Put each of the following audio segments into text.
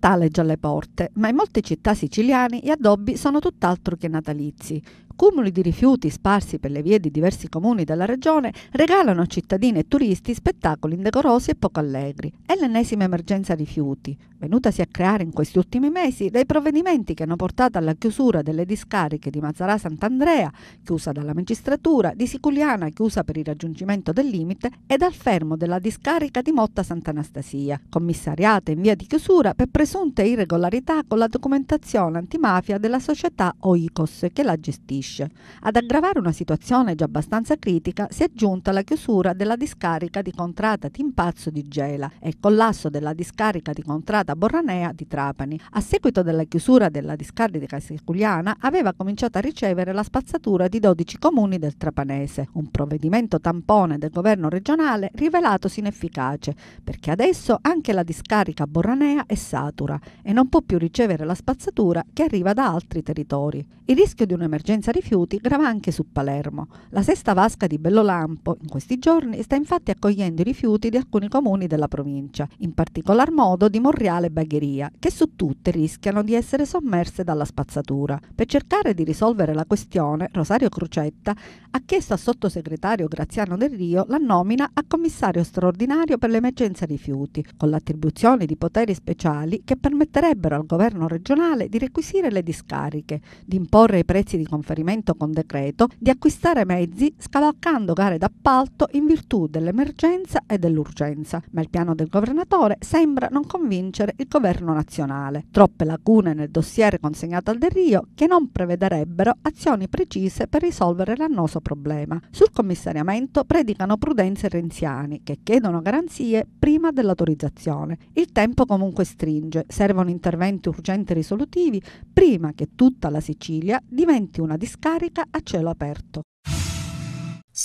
Natale è già alle porte, ma in molte città siciliane gli addobbi sono tutt'altro che natalizi accumuli di rifiuti sparsi per le vie di diversi comuni della regione regalano a cittadini e turisti spettacoli indecorosi e poco allegri. È l'ennesima emergenza rifiuti, venutasi a creare in questi ultimi mesi dai provvedimenti che hanno portato alla chiusura delle discariche di Mazzarà Sant'Andrea, chiusa dalla magistratura, di Siculiana, chiusa per il raggiungimento del limite, e dal fermo della discarica di Motta Sant'Anastasia, commissariata in via di chiusura per presunte irregolarità con la documentazione antimafia della società OICOS che la gestisce fluisce. Ad aggravare una situazione già abbastanza critica si è aggiunta la chiusura della discarica di Contrata Timpazzo di Gela e il collasso della discarica di Contrata Borranea di Trapani. A seguito della chiusura della discarica sirculiana aveva cominciato a ricevere la spazzatura di 12 comuni del Trapanese, un provvedimento tampone del governo regionale rivelatosi inefficace, perché adesso anche la discarica Borranea è satura e non può più ricevere la spazzatura che arriva da altri territori. Il rischio di un'emergenza rifiuti grava anche su Palermo. La sesta vasca di Bellolampo in questi giorni sta infatti accogliendo i rifiuti di alcuni comuni della provincia, in particolar modo di Monreale e Bagheria, che su tutte rischiano di essere sommerse dalla spazzatura. Per cercare di risolvere la questione, Rosario Crocetta ha chiesto al sottosegretario Graziano Del Rio la nomina a commissario straordinario per l'emergenza rifiuti, con l'attribuzione di poteri speciali che permetterebbero al governo regionale di requisire le discariche, di imporre i prezzi di conferimento provvedimento con decreto di acquistare mezzi scavalcando gare d'appalto in virtù dell'emergenza e dell'urgenza, ma il piano del governatore sembra non convincere il governo nazionale. Troppe lacune nel dossier consegnato al Del Rio che non prevederebbero azioni precise per risolvere l'annoso problema. Sul commissariamento predicano prudenza i renziani che chiedono garanzie prima dell'autorizzazione. Il tempo comunque stringe, servono interventi urgenti e risolutivi prima che tutta la Sicilia diventi una discarica scarica a cielo aperto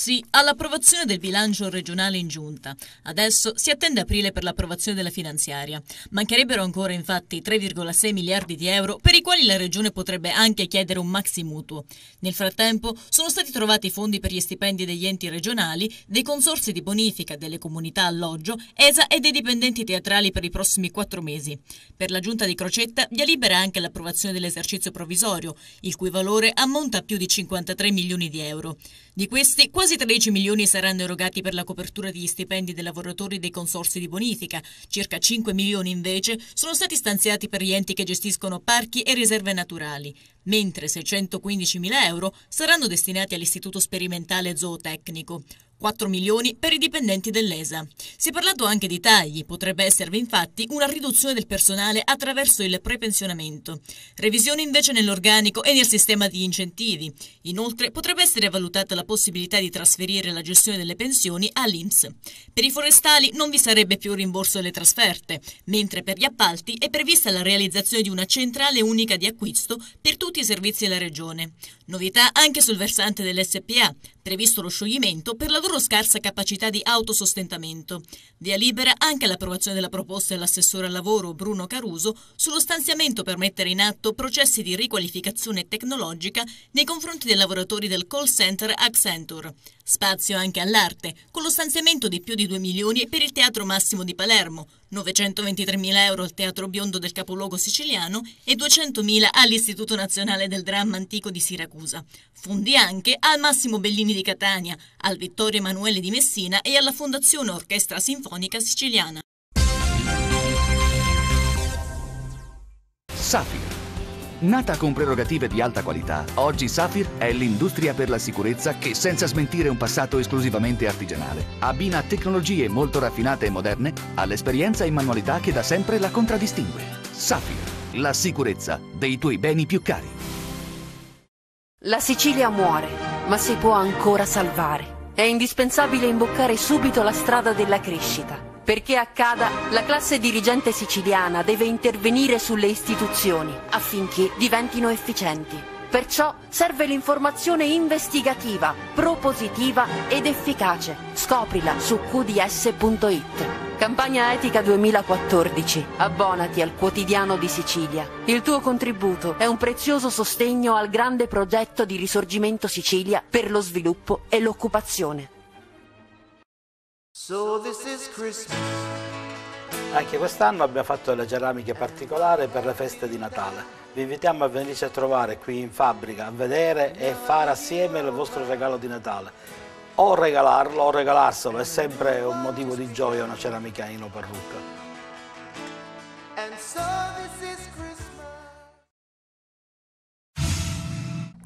sì all'approvazione del bilancio regionale in giunta. Adesso si attende aprile per l'approvazione della finanziaria. Mancherebbero ancora infatti 3,6 miliardi di euro per i quali la regione potrebbe anche chiedere un maxi mutuo. Nel frattempo sono stati trovati fondi per gli stipendi degli enti regionali, dei consorsi di bonifica delle comunità alloggio, ESA e dei dipendenti teatrali per i prossimi quattro mesi. Per la giunta di Crocetta via libera anche l'approvazione dell'esercizio provvisorio, il cui valore ammonta a più di 53 milioni di euro. Di questi quasi Quasi 13 milioni saranno erogati per la copertura degli stipendi dei lavoratori dei consorsi di bonifica, circa 5 milioni invece sono stati stanziati per gli enti che gestiscono parchi e riserve naturali mentre 615.000 euro saranno destinati all'Istituto Sperimentale Zootecnico. 4 milioni per i dipendenti dell'ESA. Si è parlato anche di tagli, potrebbe esservi infatti una riduzione del personale attraverso il prepensionamento. Revisione invece nell'organico e nel sistema di incentivi. Inoltre potrebbe essere valutata la possibilità di trasferire la gestione delle pensioni all'INPS. Per i forestali non vi sarebbe più rimborso delle trasferte, mentre per gli appalti è prevista la realizzazione di una centrale unica di acquisto per tutti tutti i servizi della Regione. Novità anche sul versante dell'SPA, previsto lo scioglimento per la loro scarsa capacità di autosostentamento. Via libera anche l'approvazione della proposta dell'assessore al lavoro Bruno Caruso sullo stanziamento per mettere in atto processi di riqualificazione tecnologica nei confronti dei lavoratori del call center Accenture. Spazio anche all'arte, con lo stanziamento di più di 2 milioni per il Teatro Massimo di Palermo, 923 mila euro al Teatro Biondo del capoluogo siciliano e 200 mila all'Istituto Nazionale del Dramma Antico di Siracusa. Fondi anche al Massimo Bellini Giovanni di Catania, al Vittorio Emanuele di Messina e alla Fondazione Orchestra Sinfonica Siciliana. Safir. Nata con prerogative di alta qualità, oggi Safir è l'industria per la sicurezza che, senza smentire un passato esclusivamente artigianale, abbina tecnologie molto raffinate e moderne all'esperienza e manualità che da sempre la contraddistingue. Safir, la sicurezza dei tuoi beni più cari. La Sicilia muore ma si può ancora salvare. È indispensabile imboccare subito la strada della crescita. Perché accada, la classe dirigente siciliana deve intervenire sulle istituzioni affinché diventino efficienti. Perciò serve l'informazione investigativa, propositiva ed efficace. Scoprila su qds.it. Campagna Etica 2014. Abbonati al quotidiano di Sicilia. Il tuo contributo è un prezioso sostegno al grande progetto di risorgimento Sicilia per lo sviluppo e l'occupazione. So anche quest'anno abbiamo fatto delle ceramiche particolari per le feste di Natale. Vi invitiamo a venirci a trovare qui in fabbrica, a vedere e fare assieme il vostro regalo di Natale. O regalarlo o regalarselo, è sempre un motivo di gioia una ceramica in perrucca.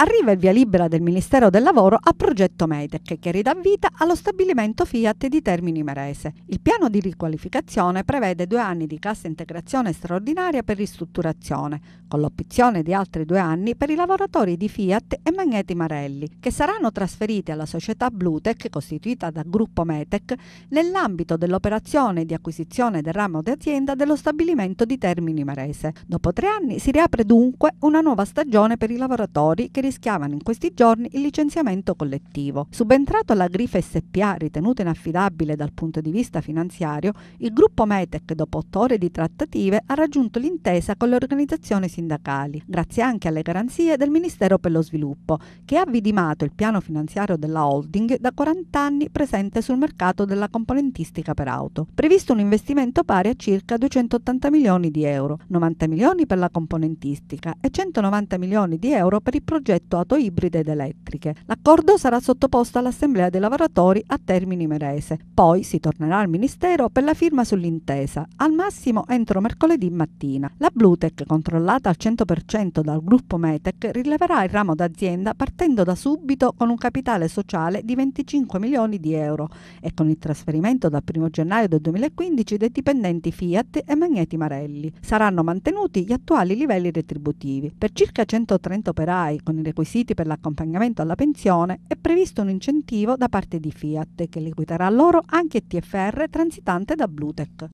arriva il via libera del Ministero del Lavoro a progetto Medec che ridà vita allo stabilimento Fiat di Termini Marese. Il piano di riqualificazione prevede due anni di cassa integrazione straordinaria per ristrutturazione, con l'opzione di altri due anni per i lavoratori di Fiat e Magneti Marelli, che saranno trasferiti alla società Blutec costituita da gruppo Metec nell'ambito dell'operazione di acquisizione del ramo d'azienda dello stabilimento di Termini Marese. Dopo tre anni si riapre dunque una nuova stagione per i lavoratori che rischiano rischiavano in questi giorni il licenziamento collettivo. Subentrato alla Grifa SPA, ritenuta inaffidabile dal punto di vista finanziario, il gruppo Metec, dopo otto ore di trattative, ha raggiunto l'intesa con le organizzazioni sindacali, grazie anche alle garanzie del Ministero per lo Sviluppo, che ha vidimato il piano finanziario della holding da 40 anni presente sul mercato della componentistica per auto. Previsto un investimento pari a circa 280 milioni di euro, 90 milioni per la componentistica e 190 milioni di euro per il progetto progetto auto ibride ed elettriche. L'accordo sarà sottoposto all'Assemblea dei lavoratori a Termini Merese. Poi si tornerà al Ministero per la firma sull'intesa, al massimo entro mercoledì mattina. La Blutec, controllata al 100% dal gruppo Metec, rileverà il ramo d'azienda partendo da subito con un capitale sociale di 25 milioni di euro e con il trasferimento dal 1 gennaio del 2015 dei dipendenti Fiat e Magneti Marelli. Saranno mantenuti gli attuali livelli retributivi. Per circa 130 operai con il requisiti per l'accompagnamento alla pensione, è previsto un incentivo da parte di Fiat che liquiderà loro anche TFR transitante da Blutec.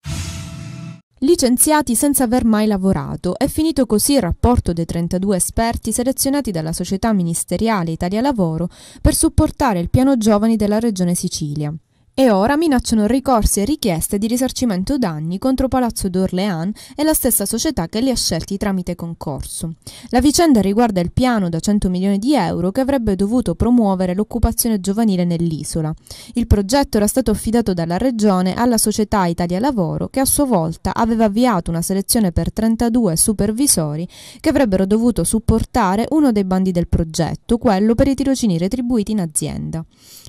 Licenziati senza aver mai lavorato, è finito così il rapporto dei 32 esperti selezionati dalla società ministeriale Italia Lavoro per supportare il piano giovani della Regione Sicilia. E ora minacciano ricorsi e richieste di risarcimento danni contro Palazzo d'Orléans e la stessa società che li ha scelti tramite concorso. La vicenda riguarda il piano da 100 milioni di euro che avrebbe dovuto promuovere l'occupazione giovanile nell'isola. Il progetto era stato affidato dalla Regione alla società Italia Lavoro che a sua volta aveva avviato una selezione per 32 supervisori che avrebbero dovuto supportare uno dei bandi del progetto, quello per i tirocini retribuiti in azienda.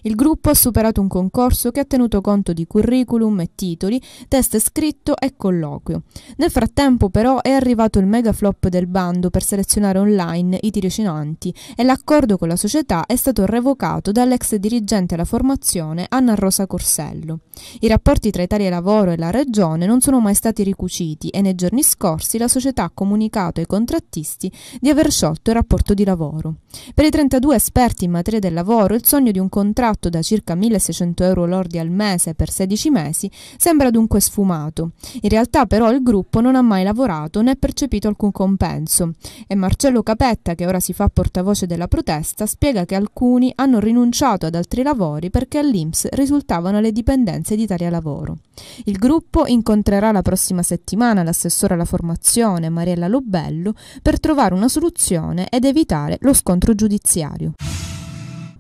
Il gruppo ha superato un concorso che ha tenuto conto di curriculum e titoli, test scritto e colloquio. Nel frattempo però è arrivato il mega flop del bando per selezionare online i tirocinanti e l'accordo con la società è stato revocato dall'ex dirigente alla formazione Anna Rosa Corsello. I rapporti tra Italia Lavoro e la Regione non sono mai stati ricuciti e nei giorni scorsi la società ha comunicato ai contrattisti di aver sciolto il rapporto di lavoro. Per i 32 esperti in materia del lavoro il sogno di un contratto da circa 1600 euro lordi soldi al mese per 16 mesi sembra dunque sfumato. In realtà però il gruppo non ha mai lavorato né percepito alcun compenso e Marcello Capetta, che ora si fa portavoce della protesta, spiega che alcuni hanno rinunciato ad altri lavori perché all'Inps risultavano le dipendenze di Italia Lavoro. Il gruppo incontrerà la prossima settimana l'assessore alla formazione Mariella Lobello per trovare una soluzione ed evitare lo scontro giudiziario.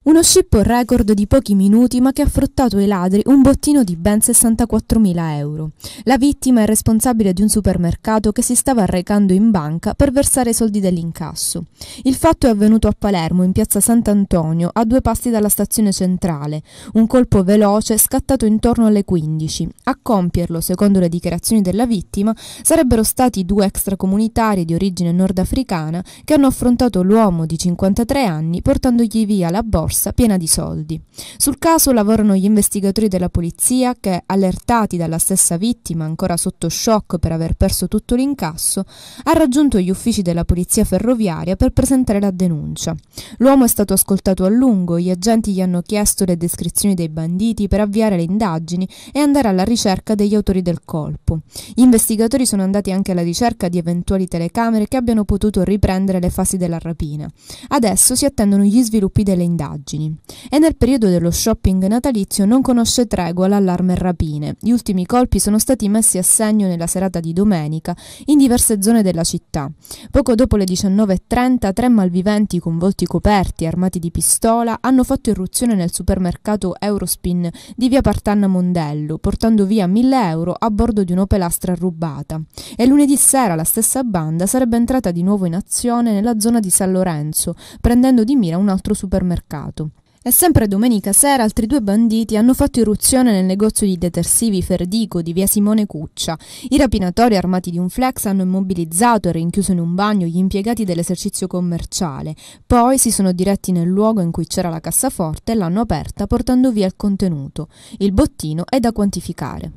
Uno scippo record di pochi minuti ma che ha fruttato ai ladri un bottino di ben 64.000 euro. La vittima è responsabile di un supermercato che si stava arrecando in banca per versare i soldi dell'incasso. Il fatto è avvenuto a Palermo, in piazza Sant'Antonio, a due passi dalla stazione centrale. Un colpo veloce scattato intorno alle 15. A compierlo, secondo le dichiarazioni della vittima, sarebbero stati due extracomunitari di origine nordafricana che hanno affrontato l'uomo di 53 anni portandogli via la borsa borsa piena di soldi. Sul caso lavorano gli investigatori della polizia che, allertati dalla stessa vittima, ancora sotto shock per aver perso tutto l'incasso, ha raggiunto gli uffici della polizia ferroviaria per presentare la denuncia. L'uomo è stato ascoltato a lungo, gli agenti gli hanno chiesto le descrizioni dei banditi per avviare le indagini e andare alla ricerca degli autori del colpo. Gli investigatori sono andati anche alla ricerca di eventuali telecamere che abbiano potuto riprendere le fasi della rapina. Adesso si attendono gli sviluppi delle indagini origini. E nel periodo dello shopping natalizio non conosce tregua l'allarme rapine. Gli ultimi colpi sono stati messi a segno nella serata di domenica in diverse zone della città. Poco dopo le 19.30 tre malviventi con volti coperti, e armati di pistola, hanno fatto irruzione nel supermercato Eurospin di via Partanna Mondello, portando via 1000 euro a bordo di un'opelastra rubata. E lunedì sera la stessa banda sarebbe entrata di nuovo in azione nella zona di San Lorenzo, prendendo di mira un altro supermercato passato. E sempre domenica sera altri due banditi hanno fatto irruzione nel negozio di detersivi Ferdico di via Simone Cuccia. I rapinatori armati di un flex hanno immobilizzato e rinchiuso in un bagno gli impiegati dell'esercizio commerciale. Poi si sono diretti nel luogo in cui c'era la cassaforte e l'hanno aperta portando via il contenuto. Il bottino è da quantificare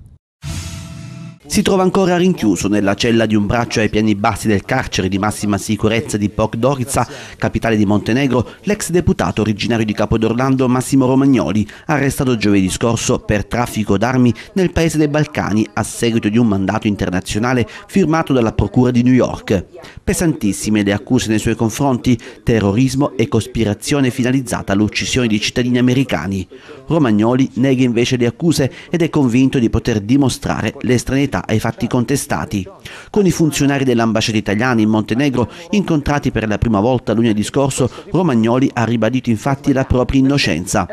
si trova ancora rinchiuso nella cella di un braccio ai piani bassi del carcere di massima sicurezza di Pogdorica, capitale di Montenegro, l'ex deputato originario di Capodorlando Massimo Romagnoli, arrestato giovedì scorso per traffico d'armi nel paese dei Balcani a seguito di un mandato internazionale firmato dalla Procura di New York. Pesantissime le accuse nei suoi confronti, terrorismo e cospirazione finalizzata all'uccisione di cittadini americani. Romagnoli nega invece le accuse ed è convinto di poter dimostrare l'estranità verità ai fatti contestati. Con i funzionari dell'ambasciata italiana in Montenegro, incontrati per la prima volta lunedì scorso, Romagnoli ha ribadito infatti la propria innocenza.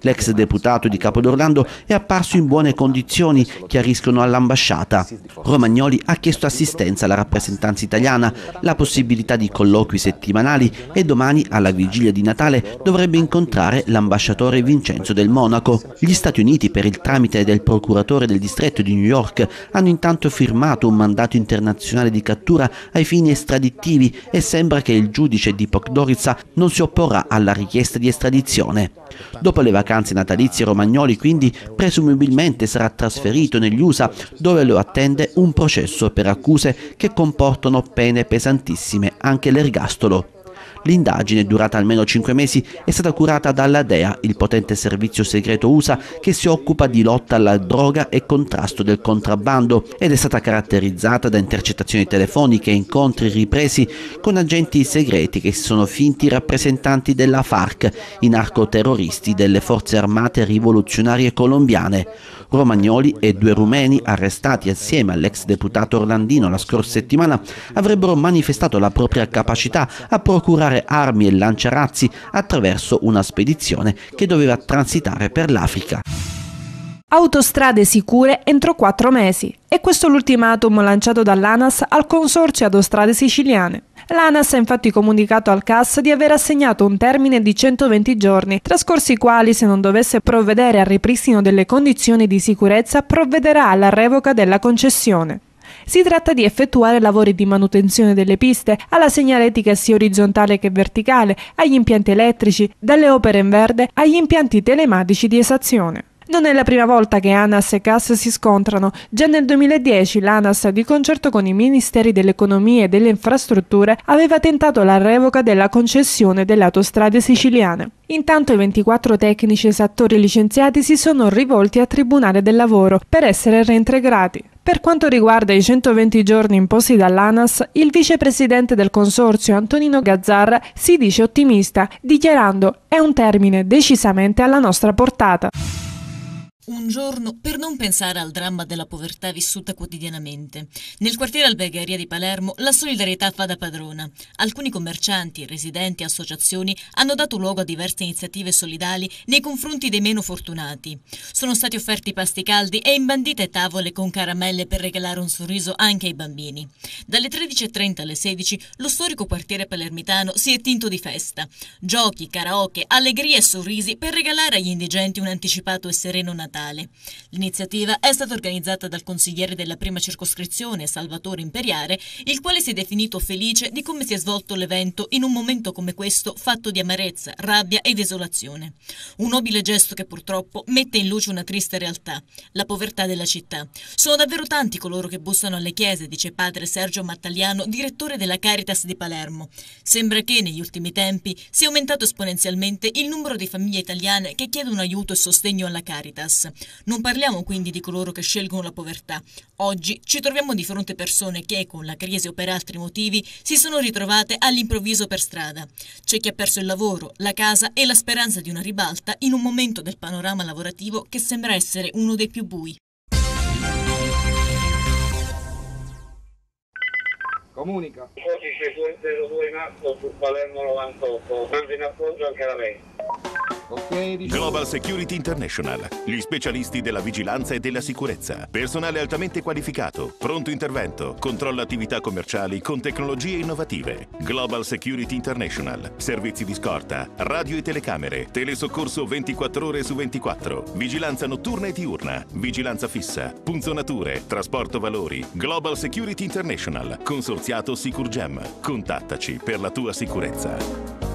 L'ex deputato di Capodorlando è apparso in buone condizioni, chiariscono all'ambasciata. Romagnoli ha chiesto assistenza alla rappresentanza italiana, la possibilità di colloqui settimanali e domani, alla vigilia di Natale, dovrebbe incontrare l'ambasciatore Vincenzo del Monaco. Gli Stati Uniti, per il tramite del procuratore del distretto di New York, hanno intanto firmato un mandato internazionale di cattura ai fini estradittivi e sembra che il giudice di Pokdorizza non si opporrà alla richiesta di estradizione. Dopo le vacanze natalizie Romagnoli quindi presumibilmente sarà trasferito negli USA dove lo attende un processo per accuse che comportano pene pesantissime, anche l'ergastolo. L'indagine, durata almeno 5 mesi, è stata curata dalla DEA, il potente servizio segreto USA che si occupa di lotta alla droga e contrasto del contrabbando ed è stata caratterizzata da intercettazioni telefoniche e incontri ripresi con agenti segreti che si sono finti rappresentanti della FARC, i narcoterroristi delle forze armate rivoluzionarie colombiane. Romagnoli e due rumeni arrestati assieme all'ex deputato Orlandino la scorsa settimana avrebbero manifestato la propria capacità a procurare portare armi e lanciarazzi attraverso una spedizione che doveva transitare per l'Africa. Autostrade sicure entro quattro mesi. E questo l'ultimatum lanciato dall'ANAS al Consorzio Autostrade Siciliane. L'ANAS ha infatti comunicato al CAS di aver assegnato un termine di 120 giorni, trascorsi i quali, se non dovesse provvedere al ripristino delle condizioni di sicurezza, provvederà alla revoca della concessione. Si tratta di effettuare lavori di manutenzione delle piste, alla segnaletica sia orizzontale che verticale, agli impianti elettrici, dalle opere in verde agli impianti telematici di esazione. Non è la prima volta che ANAS e CAS si scontrano. Già nel 2010 l'ANAS, di concerto con i Ministeri dell'Economia e delle Infrastrutture, aveva tentato la revoca della concessione delle autostrade siciliane. Intanto i 24 tecnici esattori licenziati si sono rivolti al Tribunale del Lavoro per essere reintegrati. Per quanto riguarda i 120 giorni imposti dall'ANAS, il vicepresidente del consorzio Antonino Gazzarra si dice ottimista, dichiarando è un termine decisamente alla nostra portata un giorno per non pensare al dramma della povertà vissuta quotidianamente. Nel quartiere albergheria di Palermo la solidarietà fa da padrona. Alcuni commercianti, residenti e associazioni hanno dato luogo a diverse iniziative solidali nei confronti dei meno fortunati. Sono stati offerti pasti caldi e imbandite tavole con caramelle per regalare un sorriso anche ai bambini. Dalle 13.30 alle 16 lo storico quartiere palermitano si è tinto di festa. Giochi, karaoke, allegria e sorrisi per regalare agli indigenti un anticipato e sereno Natale ambientale. L'iniziativa è stata organizzata dal consigliere della prima circoscrizione, Salvatore Imperiare, il quale si è definito felice di come si è svolto l'evento in un momento come questo fatto di amarezza, rabbia e desolazione. Un nobile gesto che purtroppo mette in luce una triste realtà, la povertà della città. Sono davvero tanti coloro che bussano alle chiese, dice padre Sergio Mattagliano, direttore della Caritas di Palermo. Sembra che negli ultimi tempi sia aumentato esponenzialmente il numero di famiglie italiane che chiedono aiuto e sostegno alla Caritas. Non parliamo quindi di coloro che scelgono la povertà. Oggi ci troviamo di fronte persone che, con la crisi o per altri motivi, si sono ritrovate all'improvviso per strada. C'è chi ha perso il lavoro, la casa e la speranza di una ribalta in un momento del panorama lavorativo che sembra essere uno dei più bui. Comunica. Oggi c'è 02 in atto su Palermo 98, prende in appoggio anche la Vespa. Okay, Global Security International, gli specialisti della vigilanza e della sicurezza. Personale altamente qualificato, pronto intervento, controlla attività commerciali con tecnologie innovative. Global Security International, servizi di scorta, radio e telecamere, telesoccorso 24 ore su 24, vigilanza notturna e diurna, vigilanza fissa, punzonature, trasporto valori. Global Security International, consorzio licenziato Sicurgem. Contattaci per la tua sicurezza.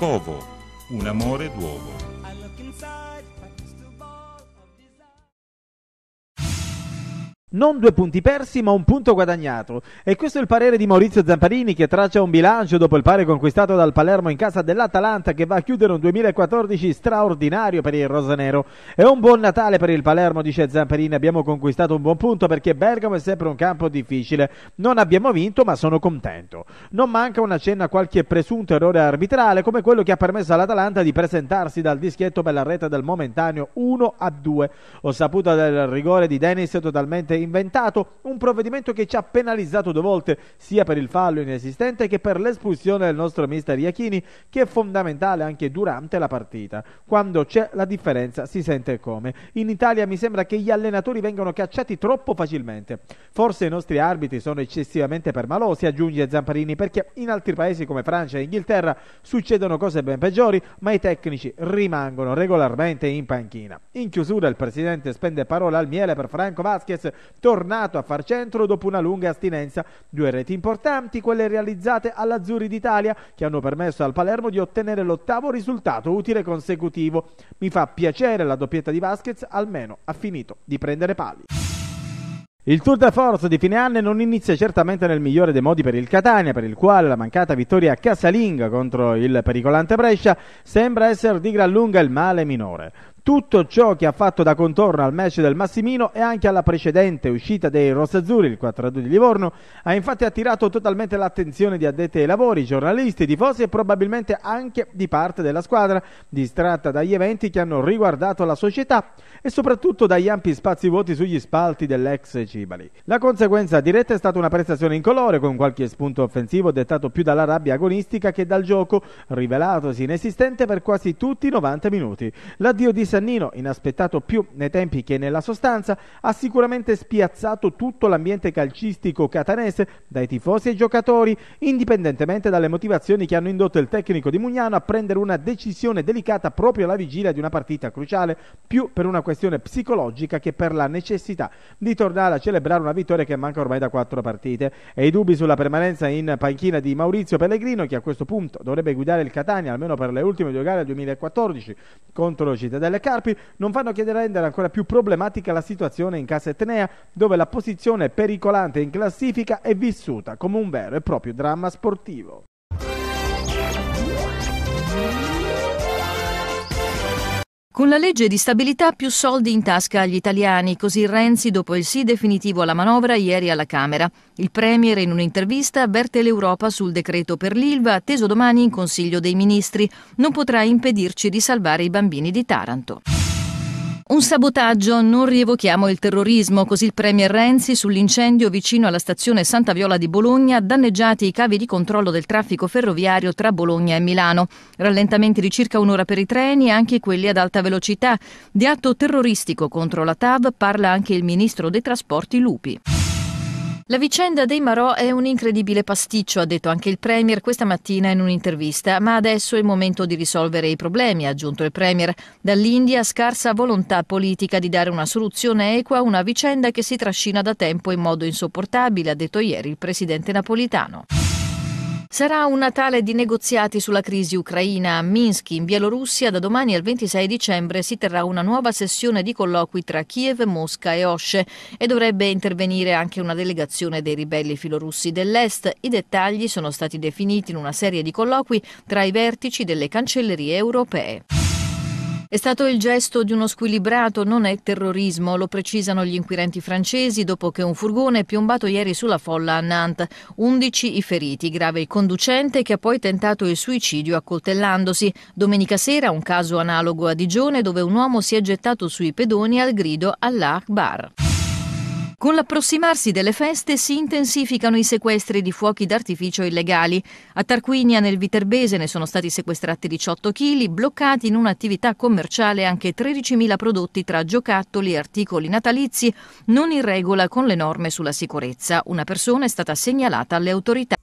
Covo, un amore d'uovo. non due punti persi ma un punto guadagnato. E questo è il parere di Maurizio Zamparini che traccia un bilancio dopo il pari conquistato dal Palermo in casa dell'Atalanta che va a chiudere un 2014 straordinario per il Rosanero. È un buon Natale per il Palermo, dice Zamparini. Abbiamo conquistato un buon punto perché Bergamo è sempre un campo difficile. Non abbiamo vinto ma sono contento. Non manca un accenno a qualche presunto errore arbitrale come quello che ha permesso all'Atalanta di presentarsi dal dischetto per la rete del momentaneo 1 a 2. Ho saputo del rigore di Dennis totalmente in inventato un provvedimento che ci ha penalizzato due volte, sia per il fallo inesistente che per l'espulsione del nostro mister Iachini, che è fondamentale anche durante la partita. Quando c'è la differenza si sente come. In Italia mi sembra che gli allenatori vengano cacciati troppo facilmente. Forse i nostri arbitri sono eccessivamente permalosi, aggiunge Zamparini, perché in altri paesi come Francia e Inghilterra succedono cose ben peggiori, ma i tecnici rimangono regolarmente in panchina. In chiusura il presidente spende parole al miele per Franco Vasquez, tornato a far centro dopo una lunga astinenza. Due reti importanti, quelle realizzate all'Azzurri d'Italia, che hanno permesso al Palermo di ottenere l'ottavo risultato utile consecutivo. Mi fa piacere la doppietta di Vasquez, almeno ha finito di prendere pali. Il Tour de Force di fine anno non inizia certamente nel migliore dei modi per il Catania, per il quale la mancata vittoria casalinga contro il pericolante Brescia sembra essere di gran lunga il male minore tutto ciò che ha fatto da contorno al match del Massimino e anche alla precedente uscita dei rossazzurri, il 4-2 di Livorno, ha infatti attirato totalmente l'attenzione di addetti ai lavori, giornalisti, tifosi e probabilmente anche di parte della squadra, distratta dagli eventi che hanno riguardato la società e soprattutto dagli ampi spazi vuoti sugli spalti dell'ex Cibali. La conseguenza diretta è stata una prestazione incolore, con qualche spunto offensivo dettato più dalla rabbia agonistica che dal gioco, rivelatosi inesistente per quasi tutti i 90 minuti. L'addio di Sannino, inaspettato più nei tempi che nella sostanza, ha sicuramente spiazzato tutto l'ambiente calcistico catanese, dai tifosi ai giocatori, indipendentemente dalle motivazioni che hanno indotto il tecnico di Mugnano a prendere una decisione delicata proprio alla vigilia di una partita cruciale, più per una questione psicologica che per la necessità di tornare a celebrare una vittoria che manca ormai da quattro partite. E i dubbi sulla permanenza in panchina di Maurizio Pellegrino, che a questo punto dovrebbe guidare il Catania almeno per le ultime due gare del 2014 contro Cittadella Carpi non fanno che rendere ancora più problematica la situazione in casa Etnea, dove la posizione pericolante in classifica è vissuta come un vero e proprio dramma sportivo. Con la legge di stabilità più soldi in tasca agli italiani, così Renzi dopo il sì definitivo alla manovra ieri alla Camera. Il Premier in un'intervista avverte l'Europa sul decreto per l'Ilva atteso domani in Consiglio dei Ministri. Non potrà impedirci di salvare i bambini di Taranto. Un sabotaggio, non rievochiamo il terrorismo, così il Premier Renzi sull'incendio vicino alla stazione Santa Viola di Bologna, danneggiati i cavi di controllo del traffico ferroviario tra Bologna e Milano. Rallentamenti di circa un'ora per i treni, anche quelli ad alta velocità. Di atto terroristico contro la TAV parla anche il ministro dei trasporti Lupi. La vicenda dei Marò è un incredibile pasticcio, ha detto anche il Premier questa mattina in un'intervista, ma adesso è il momento di risolvere i problemi, ha aggiunto il Premier. Dall'India scarsa volontà politica di dare una soluzione equa a una vicenda che si trascina da tempo in modo insopportabile, ha detto ieri il presidente napolitano. Sarà un Natale di negoziati sulla crisi ucraina. A Minsk, in Bielorussia, da domani al 26 dicembre si terrà una nuova sessione di colloqui tra Kiev, Mosca e Osce e dovrebbe intervenire anche una delegazione dei ribelli filorussi dell'Est. I dettagli sono stati definiti in una serie di colloqui tra i vertici delle cancellerie europee. È stato il gesto di uno squilibrato, non è terrorismo, lo precisano gli inquirenti francesi dopo che un furgone è piombato ieri sulla folla a Nantes. 11 i feriti, grave il conducente che ha poi tentato il suicidio accoltellandosi. Domenica sera un caso analogo a Digione dove un uomo si è gettato sui pedoni al grido Allah Akbar. Con l'approssimarsi delle feste si intensificano i sequestri di fuochi d'artificio illegali. A Tarquinia nel Viterbese ne sono stati sequestrati 18 kg, bloccati in un'attività commerciale anche 13.000 prodotti tra giocattoli e articoli natalizi non in regola con le norme sulla sicurezza. Una persona è stata segnalata alle autorità.